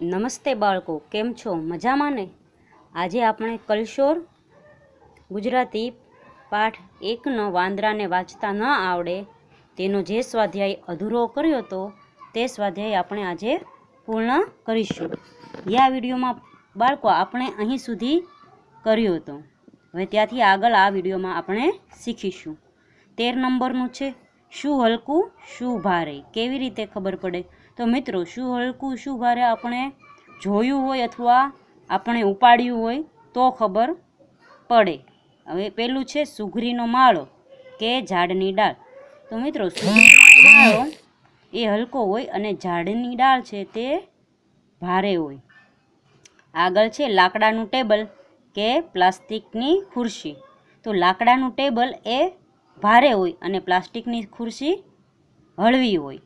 નમસ્તે બાળકો કેમ છો મજામાં ને આજે આપણે કલશોર ગુજરાતી પાઠ એકનો વાંદરાને વાંચતા ન આવડે તેનો જે સ્વાધ્યાય અધૂરો કર્યો હતો તે સ્વાધ્યાય આપણે આજે પૂર્ણ કરીશું આ વિડીયોમાં બાળકો આપણે અહીં સુધી કર્યો હતો હવે ત્યાંથી આગળ આ વિડીયોમાં આપણે શીખીશું તેર નંબરનું છે શું હલકું શું ભારે કેવી રીતે ખબર પડે તો મિત્રો શું હલકું શું ભારે આપણે જોયું હોય અથવા આપણે ઉપાડ્યું હોય તો ખબર પડે હવે પેલું છે સુઘરીનો માળો કે ઝાડની ડાળ તો મિત્રો માળો એ હલકો હોય અને ઝાડની ડાળ છે તે ભારે હોય આગળ છે લાકડાનું ટેબલ કે પ્લાસ્ટિકની ખુરશી તો લાકડાનું ટેબલ એ ભારે હોય અને પ્લાસ્ટિકની ખુરશી હળવી હોય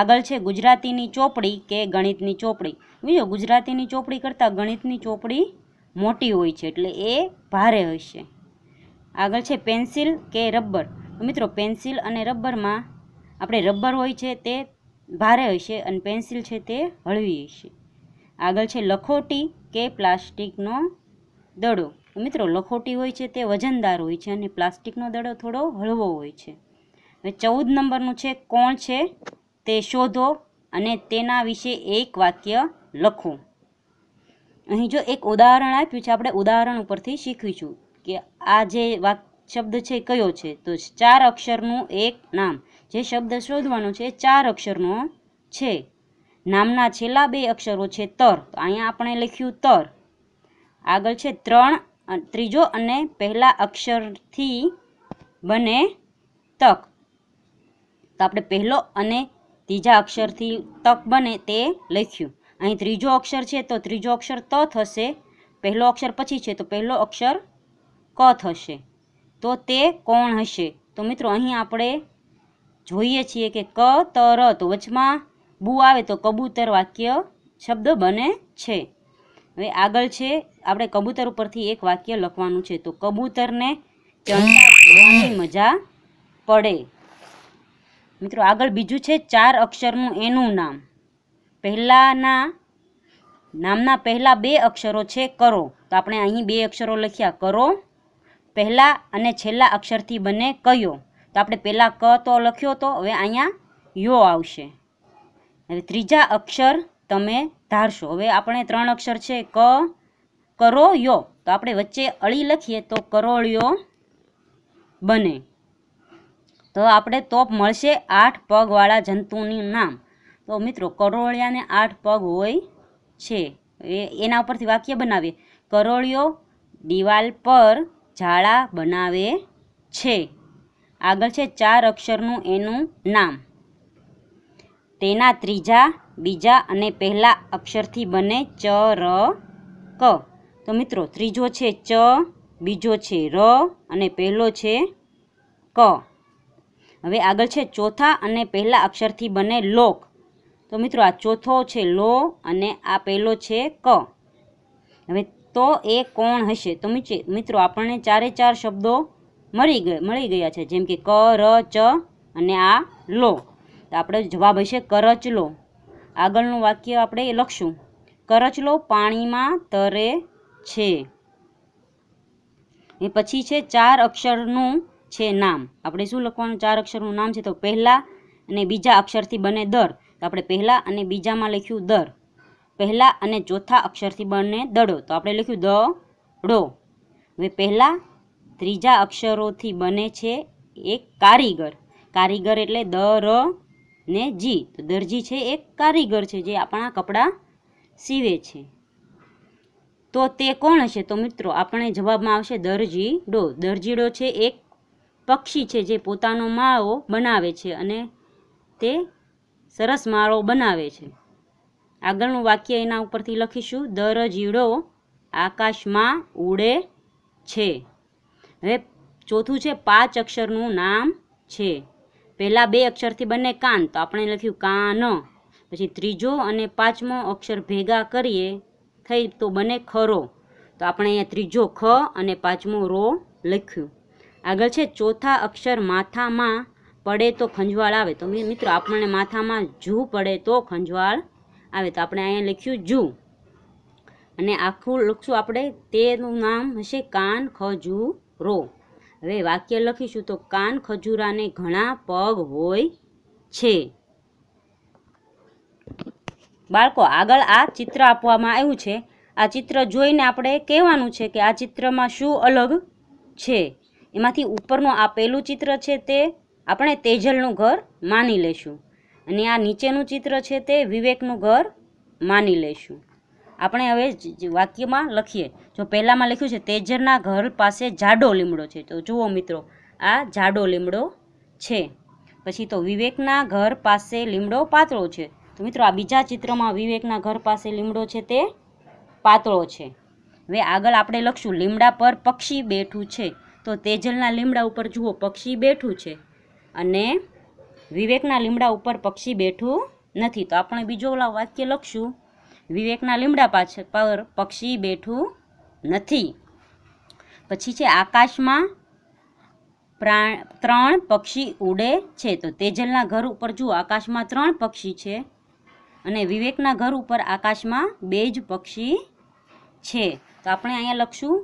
આગળ છે ગુજરાતીની ચોપડી કે ગણિતની ચોપડી બીજો ગુજરાતીની ચોપડી કરતાં ગણિતની ચોપડી મોટી હોય છે એટલે એ ભારે હોય છે આગળ છે પેન્સિલ કે રબર મિત્રો પેન્સિલ અને રબરમાં આપણે રબર હોય છે તે ભારે હોય છે અને પેન્સિલ છે તે હળવી હોય છે આગળ છે લખોટી કે પ્લાસ્ટિકનો દડો મિત્રો લખોટી હોય છે તે વજનદાર હોય છે અને પ્લાસ્ટિકનો દડો થોડો હળવો હોય છે હવે ચૌદ નંબરનું છે કોણ છે તે શોધો અને તેના વિશે એક વાક્ય લખો અહીં જો એક ઉદાહરણ આપ્યું છે આપણે ઉદાહરણ ઉપરથી શીખીશું કે આ જે વાક શબ્દ છે કયો છે તો ચાર અક્ષરનું એક નામ જે શબ્દ શોધવાનો છે ચાર અક્ષરનો છે નામના છેલ્લા બે અક્ષરો છે તર તો અહીંયા આપણે લખ્યું તર આગળ છે ત્રણ ત્રીજો અને પહેલા અક્ષરથી બને તક તો આપણે પહેલો અને ત્રીજા અક્ષરથી તક બને તે લખ્યું અહીં ત્રીજો અક્ષર છે તો ત્રીજો અક્ષર ત થશે પહેલો અક્ષર પછી છે તો પહેલો અક્ષર ક થશે તો તે કોણ હશે તો મિત્રો અહીં આપણે જોઈએ છીએ કે ક ત ર તો વચમાં બુ આવે તો કબૂતર વાક્ય શબ્દ બને છે હવે આગળ છે આપણે કબૂતર ઉપરથી એક વાક્ય લખવાનું છે તો કબૂતરને ચંદા મજા પડે મિત્રો આગળ બીજું છે ચાર અક્ષરનું એનું નામ પહેલાંના નામના પહેલાં બે અક્ષરો છે કરો તો આપણે અહીં બે અક્ષરો લખ્યા કરો પહેલાં અને છેલ્લા અક્ષરથી બને કયો તો આપણે પહેલાં ક તો લખ્યો તો હવે અહીંયા યો આવશે હવે ત્રીજા અક્ષર તમે ધારશો હવે આપણે ત્રણ અક્ષર છે ક કરો યો તો આપણે વચ્ચે અળી લખીએ તો કરોળિયો બને તો આપણે તોપ મળશે આઠ પગવાળા જંતુનું નામ તો મિત્રો કરોળિયાને આઠ પગ હોય છે એના ઉપરથી વાક્ય બનાવીએ કરોળિયો દિવાલ પર ઝાડા બનાવે છે આગળ છે ચાર અક્ષરનું એનું નામ તેના ત્રીજા બીજા અને પહેલા અક્ષરથી બને ચ ર ક તો મિત્રો ત્રીજો છે ચ બીજો છે ર અને પહેલો છે ક હવે આગળ છે ચોથા અને પહેલા અક્ષરથી બને લોક તો મિત્રો આ ચોથો છે લો અને આ પહેલો છે ક હવે તો એ કોણ હશે તો મિત્રો આપણને ચારે ચાર શબ્દો મળી ગયા મળી ગયા છે જેમ કે ક ર ચ અને આ લો તો આપણે જવાબ હશે કરચલો આગળનું વાક્ય આપણે લખશું કરચલો પાણીમાં તરે છે એ પછી છે ચાર અક્ષરનું છે નામ આપણે શું લખવાનું ચાર અક્ષરનું નામ છે તો પહેલાં અને બીજા અક્ષરથી બને દર તો આપણે પહેલાં અને બીજામાં લખ્યું દર પહેલાં અને ચોથા અક્ષરથી બને દડો તો આપણે લખ્યું દ ડો હવે પહેલાં ત્રીજા અક્ષરોથી બને છે એક કારીગર કારીગર એટલે દર ને જી તો દરજી છે એક કારીગર છે જે આપણા કપડાં સીવે છે તો તે કોણ હશે તો મિત્રો આપણે જવાબમાં આવશે દરજી દરજીડો દરજીડો છે એક પક્ષી છે જે પોતાનો માળો બનાવે છે અને તે સરસ માળો બનાવે છે આગળનું વાક્ય એના ઉપરથી લખીશું દર જીડો આકાશમાં ઉડે છે હવે ચોથું છે પાંચ અક્ષરનું નામ છે પહેલાં બે અક્ષરથી બંને કાન તો આપણે લખ્યું કાન પછી ત્રીજો અને પાંચમો અક્ષર ભેગા કરીએ થઈ તો બને ખરો તો આપણે અહીંયા ત્રીજો ખ અને પાંચમો રો લખ્યું આગળ છે ચોથા અક્ષર માથામાં પડે તો ખંજવાળ આવે તો મિત્રો આપણને માથામાં જુ પડે તો ખંજવાળ આવે તો આપણે અહીંયા લખ્યું જુ અને આખું લખશું આપણે તેનું નામ હશે કાન ખજૂરો હવે વાક્ય લખીશું તો કાન ખજૂરાને ઘણા પગ હોય છે બાળકો આગળ આ ચિત્ર આપવામાં આવ્યું છે આ ચિત્ર જોઈને આપણે કહેવાનું છે કે આ ચિત્રમાં શું અલગ છે એમાંથી ઉપરનું આ પહેલું ચિત્ર છે તે આપણે તેજલનું ઘર માની લેશું અને આ નીચેનું ચિત્ર છે તે વિવેકનું ઘર માની લેશું આપણે હવે વાક્યમાં લખીએ જો પહેલાંમાં લખ્યું છે તેજલના ઘર પાસે જાડો લીમડો છે તો જુઓ મિત્રો આ જાડો લીમડો છે પછી તો વિવેકના ઘર પાસે લીમડો પાતળો છે તો મિત્રો આ બીજા ચિત્રમાં વિવેકના ઘર પાસે લીમડો છે તે પાતળો છે હવે આગળ આપણે લખશું લીમડા પર પક્ષી બેઠું છે તો તેજલના લીમડા ઉપર જુઓ પક્ષી બેઠું છે અને વિવેકના લીમડા ઉપર પક્ષી બેઠું નથી તો આપણે બીજો ઓલા વાક્ય લખશું વિવેકના લીમડા પાછળ પર પક્ષી બેઠું નથી પછી છે આકાશમાં પ્રાણ ત્રણ પક્ષી ઉડે છે તો તેજલના ઘર ઉપર જુઓ આકાશમાં ત્રણ પક્ષી છે અને વિવેકના ઘર ઉપર આકાશમાં બે જ પક્ષી છે તો આપણે અહીંયા લખશું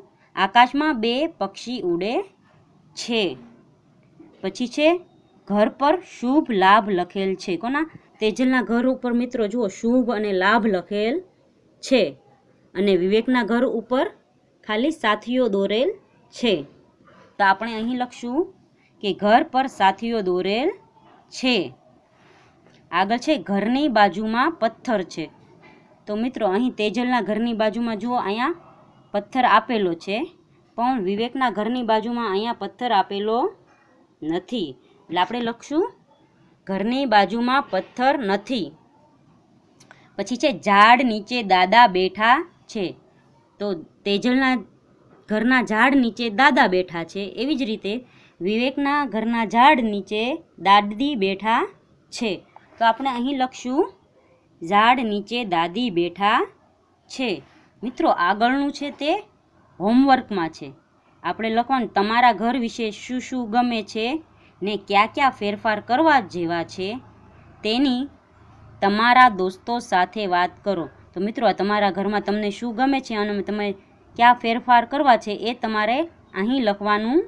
આકાશમાં બે પક્ષી ઉડે છે પછી છે ઘર પર શુભ લાભ લખેલ છે કોના તેજલના ઘર ઉપર મિત્રો જુઓ શુભ અને લાભ લખેલ છે અને વિવેકના ઘર ઉપર ખાલી સાથીઓ દોરેલ છે તો આપણે અહીં લખશું કે ઘર પર સાથીઓ દોરેલ છે આગળ છે ઘરની બાજુમાં પથ્થર છે તો મિત્રો અહીં તેજલના ઘરની બાજુમાં જુઓ અહીંયા પથ્થર આપેલો છે પણ વિવેકના ઘરની બાજુમાં અહીંયા પથ્થર આપેલો નથી એટલે આપણે લખશું ઘરની બાજુમાં પથ્થર નથી પછી છે ઝાડ નીચે દાદા બેઠા છે તો તેજલના ઘરના ઝાડ નીચે દાદા બેઠા છે એવી જ રીતે વિવેકના ઘરના ઝાડ નીચે દાદી બેઠા છે તો આપણે અહીં લખશું ઝાડ નીચે દાદી બેઠા છે મિત્રો આગળનું છે તે હોમવર્કમાં છે આપણે લખવાનું તમારા ઘર વિશે શું શું ગમે છે ને કયા કયા ફેરફાર કરવા જેવા છે તેની તમારા દોસ્તો સાથે વાત કરો તો મિત્રો તમારા ઘરમાં તમને શું ગમે છે અને તમે કયા ફેરફાર કરવા છે એ તમારે અહીં લખવાનું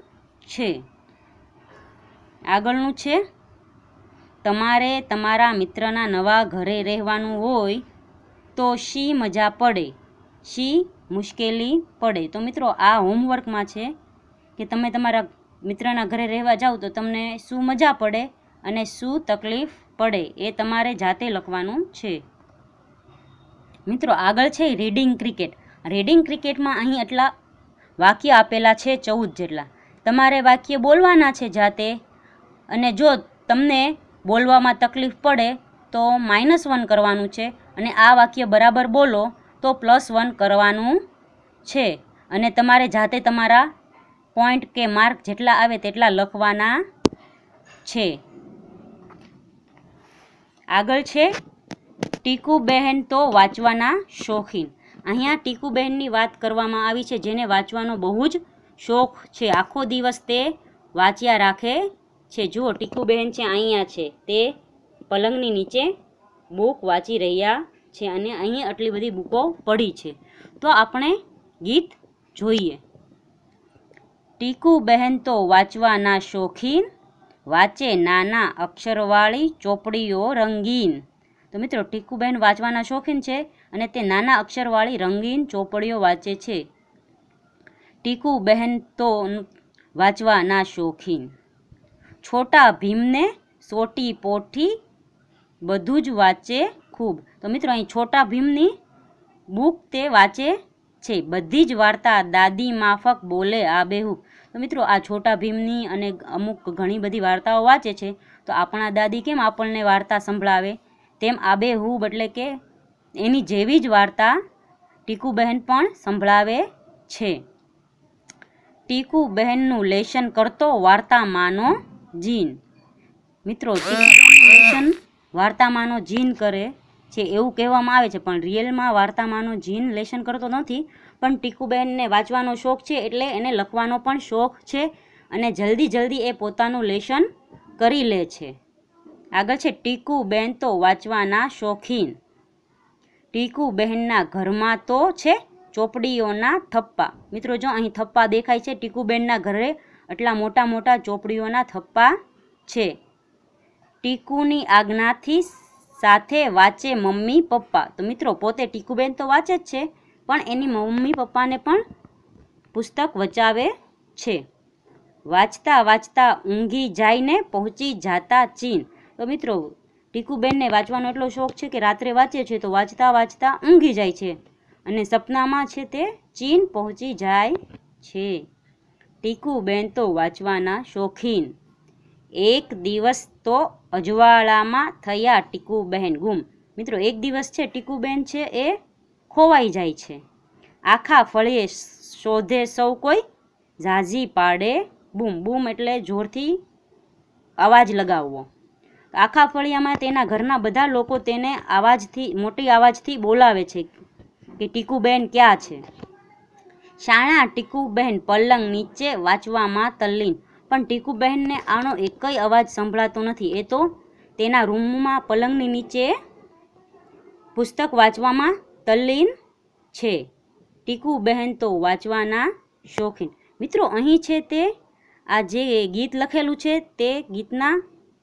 છે આગળનું છે તમારે તમારા મિત્રના નવા ઘરે રહેવાનું હોય તો શી મજા પડે શી મુશ્કેલી પડે તો મિત્રો આ હોમવર્કમાં છે કે તમે તમારા મિત્રના ઘરે રહેવા જાઓ તો તમને શું મજા પડે અને શું તકલીફ પડે એ તમારે જાતે લખવાનું છે મિત્રો આગળ છે રીડિંગ ક્રિકેટ રીડિંગ ક્રિકેટમાં અહીં એટલા વાક્ય આપેલા છે ચૌદ જેટલા તમારે વાક્ય બોલવાના છે જાતે અને જો તમને બોલવામાં તકલીફ પડે તો માઇનસ વન કરવાનું છે અને આ વાક્ય બરાબર બોલો તો પ્લસ વન કરવાનું છે અને તમારે જાતે તમારા પોઈન્ટ કે માર્ક જેટલા આવે તેટલા લખવાના છે આગળ છે ટીકુબહેન તો વાંચવાના શોખીન અહીંયા ટીકુ બહેનની વાત કરવામાં આવી છે જેને વાંચવાનો બહુ જ શોખ છે આખો દિવસ તે વાંચ્યા રાખે છે જુઓ બહેન છે અહીંયા છે તે પલંગની નીચે બુક વાંચી રહ્યા છે અને અહીં આટલી બધી બુકો પડી છે તો આપણે ગીત જોઈએ ટીકુ બહેન તો વાંચવાના શોખીન વાંચે નાના અક્ષરવાળી ચોપડીઓ રંગીન તો મિત્રો ટીકુ બહેન વાંચવાના શોખીન છે અને તે નાના અક્ષરવાળી રંગીન ચોપડીઓ વાંચે છે ટીકુ બહેન તો વાંચવાના શોખીન છોટા ભીમને સોટી પોઠી બધું જ વાંચે ખૂબ તો મિત્રો અહીં છોટા ભીમની બુક તે વાંચે છે બધી જ વાર્તા દાદી માફક બોલે આ આબેહૂબ તો મિત્રો આ છોટા ભીમની અને અમુક ઘણી બધી વાર્તાઓ વાંચે છે તો આપણા દાદી કેમ આપણને વાર્તા સંભળાવે તેમ આબેહૂબ એટલે કે એની જેવી જ વાર્તા ટીકુબહેન પણ સંભળાવે છે ટીકુબહેનનું લેશન કરતો વાર્તામાંનો જીન મિત્રો લેશન વાર્તામાંનો જીન કરે છે એવું કહેવામાં આવે છે પણ રિયલમાં વાર્તામાંનો જીન લેશન કરતો નથી પણ ટીકુબેનને વાંચવાનો શોખ છે એટલે એને લખવાનો પણ શોખ છે અને જલ્દી જલ્દી એ પોતાનું લેશન કરી લે છે આગળ છે ટીકુબેન તો વાંચવાના શોખીન ટીકુબહેનના ઘરમાં તો છે ચોપડીઓના થપ્પા મિત્રો જો અહીં થપ્પા દેખાય છે ટીકુબેનના ઘરે આટલા મોટા મોટા ચોપડીઓના થપ્પા છે ટીકુની આજ્ઞાથી સાથે વાંચે મમ્મી પપ્પા તો મિત્રો પોતે ટીકુબેન તો વાંચે જ છે પણ એની મમ્મી પપ્પાને પણ પુસ્તક વચાવે છે વાંચતા વાંચતા ઊંઘી જઈને પહોંચી જાતા ચીન તો મિત્રો ટીકુબેનને વાંચવાનો એટલો શોખ છે કે રાત્રે વાંચે છે તો વાંચતા વાંચતા ઊંઘી જાય છે અને સપનામાં છે તે ચીન પહોંચી જાય છે ટીકુબેન તો વાંચવાના શોખીન એક દિવસ તો અજવાળામાં થયા ટીકુબહેન ગુમ મિત્રો એક દિવસ છે ટીકુબહેન છે એ ખોવાઈ જાય છે આખા ફળીએ શોધે સૌ કોઈ ઝાઝી પાડે બૂમ બૂમ એટલે જોરથી અવાજ લગાવવો આખા ફળિયામાં તેના ઘરના બધા લોકો તેને અવાજથી મોટી અવાજથી બોલાવે છે કે ટીકુબહેન ક્યાં છે શાણા ટીકુબહેન પલંગ નીચે વાંચવામાં તલ્લીન પણ ટીકુબહેનને આનો એકય અવાજ સંભળાતો નથી એ તો તેના રૂમમાં પલંગની નીચે પુસ્તક વાંચવામાં તલ્લીન છે ટીકુબહેન તો વાંચવાના શોખીન મિત્રો અહીં છે તે આ જે ગીત લખેલું છે તે ગીતના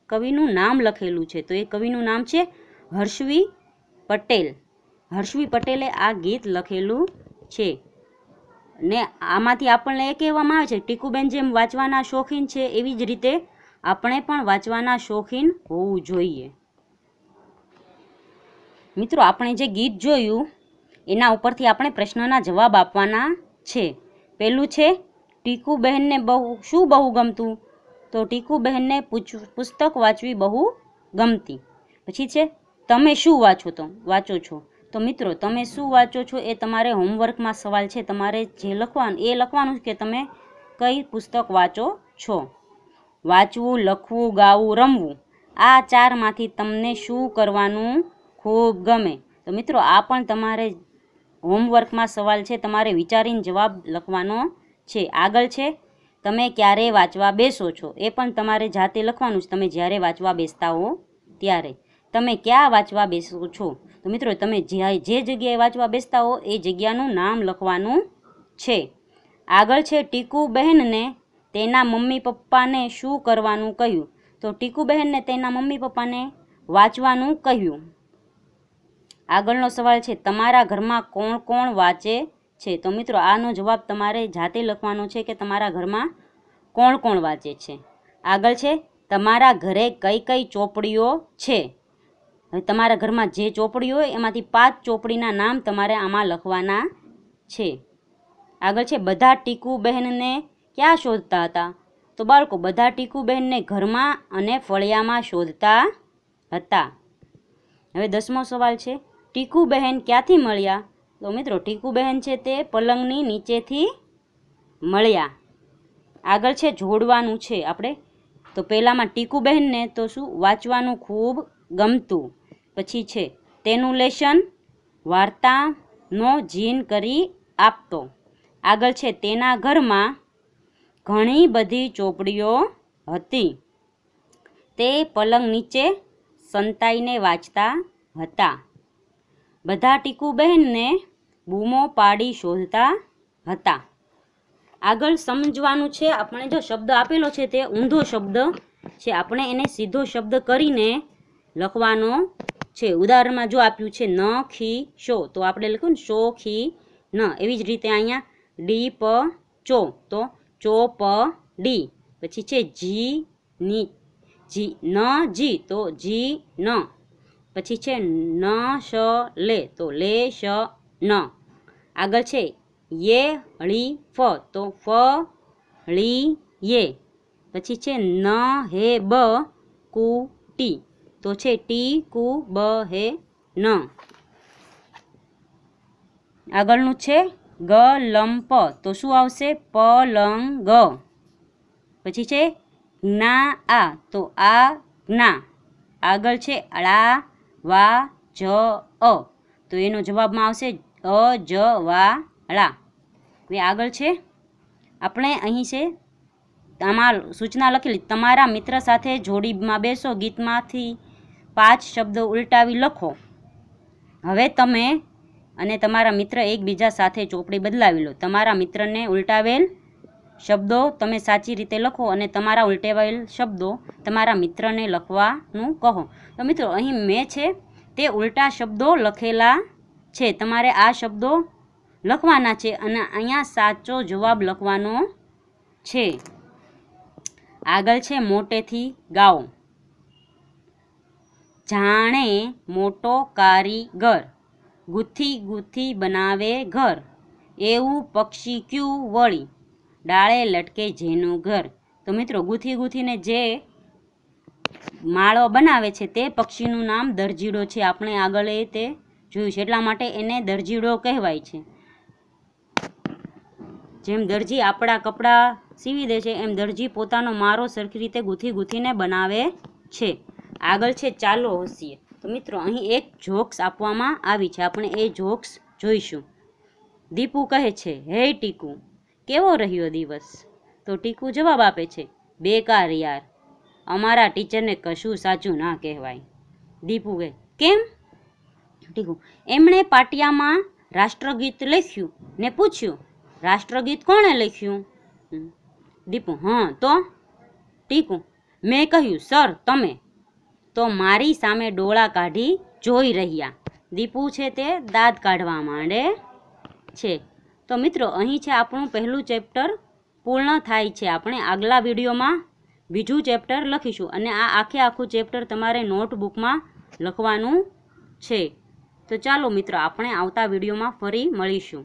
કવિનું નામ લખેલું છે તો એ કવિનું નામ છે હર્ષવી પટેલ હર્ષવી પટેલે આ ગીત લખેલું છે ને આમાંથી આપણને એ કહેવામાં આવે છે ટીકુબેન જેમ વાંચવાના શોખીન છે એવી જ રીતે આપણે પણ વાંચવાના શોખીન હોવું જોઈએ મિત્રો આપણે જે ગીત જોયું એના ઉપરથી આપણે પ્રશ્નના જવાબ આપવાના છે પહેલું છે ટીકુબહેનને બહુ શું બહુ ગમતું તો ટીકુ બહેનને પુસ્તક વાંચવી બહુ ગમતી પછી છે તમે શું વાંચો તો વાંચો છો તો મિત્રો તમે શું વાંચો છો એ તમારે હોમવર્કમાં સવાલ છે તમારે જે લખવાનું એ લખવાનું કે તમે કઈ પુસ્તક વાંચો છો વાંચવું લખવું ગાવું રમવું આ ચારમાંથી તમને શું કરવાનું ખૂબ ગમે તો મિત્રો આ પણ તમારે હોમવર્કમાં સવાલ છે તમારે વિચારીને જવાબ લખવાનો છે આગળ છે તમે ક્યારે વાંચવા બેસો છો એ પણ તમારે જાતે લખવાનું છે તમે જ્યારે વાંચવા બેસતા હો ત્યારે તમે ક્યાં વાંચવા બેસો છો તો મિત્રો તમે જ્યાં જે જગ્યાએ વાંચવા બેસતા હો એ જગ્યાનું નામ લખવાનું છે આગળ છે ટીકુબહેનને તેના મમ્મી પપ્પાને શું કરવાનું કહ્યું તો ટીકુબહેનને તેના મમ્મી પપ્પાને વાંચવાનું કહ્યું આગળનો સવાલ છે તમારા ઘરમાં કોણ કોણ વાંચે છે તો મિત્રો આનો જવાબ તમારે જાતે લખવાનો છે કે તમારા ઘરમાં કોણ કોણ વાંચે છે આગળ છે તમારા ઘરે કઈ કઈ ચોપડીઓ છે હવે તમારા ઘરમાં જે ચોપડી હોય એમાંથી પાંચ ચોપડીના નામ તમારે આમાં લખવાના છે આગળ છે બધા ટીકુ બહેનને ક્યાં શોધતા હતા તો બાળકો બધા ટીકુ બહેનને ઘરમાં અને ફળિયામાં શોધતા હતા હવે દસમો સવાલ છે ટીકુ બહેન ક્યાંથી મળ્યા તો મિત્રો ટીકુ બહેન છે તે પલંગની નીચેથી મળ્યા આગળ છે જોડવાનું છે આપણે તો પહેલાંમાં ટીકુ બહેનને તો શું વાંચવાનું ખૂબ ગમતું પછી છે તેનું લેશન વાર્તાનો જીન કરી આપતો આગળ છે તેના ઘરમાં ઘણી બધી ચોપડીઓ હતી તે પલંગ નીચે સંતાઈને વાંચતા હતા બધા ટીકુબહેનને બૂમો પાડી શોધતા હતા આગળ સમજવાનું છે આપણે જો શબ્દ આપેલો છે તે ઊંધો શબ્દ છે આપણે એને સીધો શબ્દ કરીને લખવાનો છે ઉદાહરણમાં જો આપ્યું છે ન ખી શો તો આપણે લખ્યું ને શો ખી ન એવી જ રીતે અહીંયા ડી પ ચો તો ચો પ ડી પછી છે જી ની જી ન જી તો જી ન પછી છે ન શ લે તો લે શ ન આગળ છે યે હળી ફ તો ફ હળી યે પછી છે ન હે બ કુ ટી તો છે ટી કુ બ હે ન આગળનું છે ગ લંપ તો શું આવશે પ લંગ ગ પછી છે જ્ઞા આ તો આ જ્ઞા આગળ છે અળા વા જ અ તો એનો જવાબમાં આવશે અ જ વા ળા હવે આગળ છે આપણે અહીં છે આમાં સૂચના લખેલી તમારા મિત્ર સાથે જોડીમાં બેસો ગીતમાંથી પાંચ શબ્દો ઉલટાવી લખો હવે તમે અને તમારા મિત્ર એકબીજા સાથે ચોપડી બદલાવી લો તમારા મિત્રને ઉલટાવેલ શબ્દો તમે સાચી રીતે લખો અને તમારા ઉલટાવેલ શબ્દો તમારા મિત્રને લખવાનું કહો તો મિત્રો અહીં મેં છે તે ઉલટા શબ્દો લખેલા છે તમારે આ શબ્દો લખવાના છે અને અહીંયા સાચો જવાબ લખવાનો છે આગળ છે મોટેથી ગાઓ જાણે મોટો કારીગર ગૂંથી ગૂંથી બનાવે ઘર એવું પક્ષી ક્યું વળી ડાળે લટકે જેનું ઘર તો મિત્રો ગૂંથી ગૂંથીને જે માળો બનાવે છે તે પક્ષીનું નામ દરજીડો છે આપણે આગળ એ તે જોયું છે એટલા માટે એને દરજીડો કહેવાય છે જેમ દરજી આપણા કપડાં સીવી દે છે એમ દરજી પોતાનો મારો સરખી રીતે ગૂંથી ગૂંથીને બનાવે છે આગળ છે ચાલો હોસીએ તો મિત્રો અહીં એક જોક્સ આપવામાં આવી છે આપણે એ જોક્સ જોઈશું દીપુ કહે છે હે ટીકુ કેવો રહ્યો દિવસ તો ટીકુ જવાબ આપે છે બેકાર યાર અમારા ટીચરને કશું સાચું ના કહેવાય દીપુ કહે કેમ ટીકુ એમણે પાટિયામાં રાષ્ટ્રગીત લખ્યું ને પૂછ્યું રાષ્ટ્રગીત કોણે લખ્યું દીપુ હં તો ટીકુ મેં કહ્યું સર તમે તો મારી સામે ડોળા કાઢી જોઈ રહ્યા દીપુ છે તે દાંત કાઢવા માંડે છે તો મિત્રો અહીં છે આપણું પહેલું ચેપ્ટર પૂર્ણ થાય છે આપણે આગલા વિડીયોમાં બીજું ચેપ્ટર લખીશું અને આ આખે આખું ચેપ્ટર તમારે નોટબુકમાં લખવાનું છે તો ચાલો મિત્રો આપણે આવતા વિડીયોમાં ફરી મળીશું